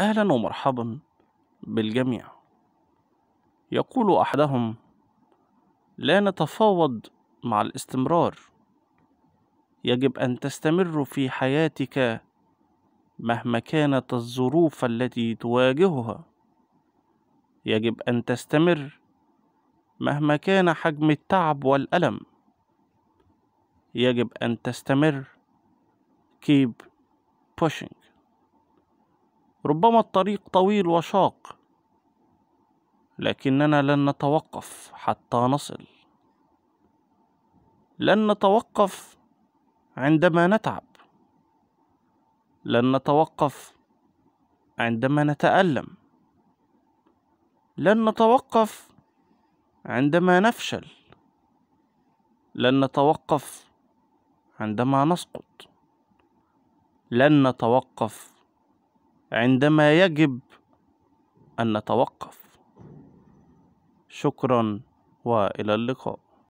أهلا ومرحبا بالجميع يقول أحدهم لا نتفاوض مع الاستمرار يجب أن تستمر في حياتك مهما كانت الظروف التي تواجهها يجب أن تستمر مهما كان حجم التعب والألم يجب أن تستمر keep pushing ربما الطريق طويل وشاق لكننا لن نتوقف حتى نصل لن نتوقف عندما نتعب لن نتوقف عندما نتالم لن نتوقف عندما نفشل لن نتوقف عندما نسقط لن نتوقف عندما يجب أن نتوقف شكرا والى اللقاء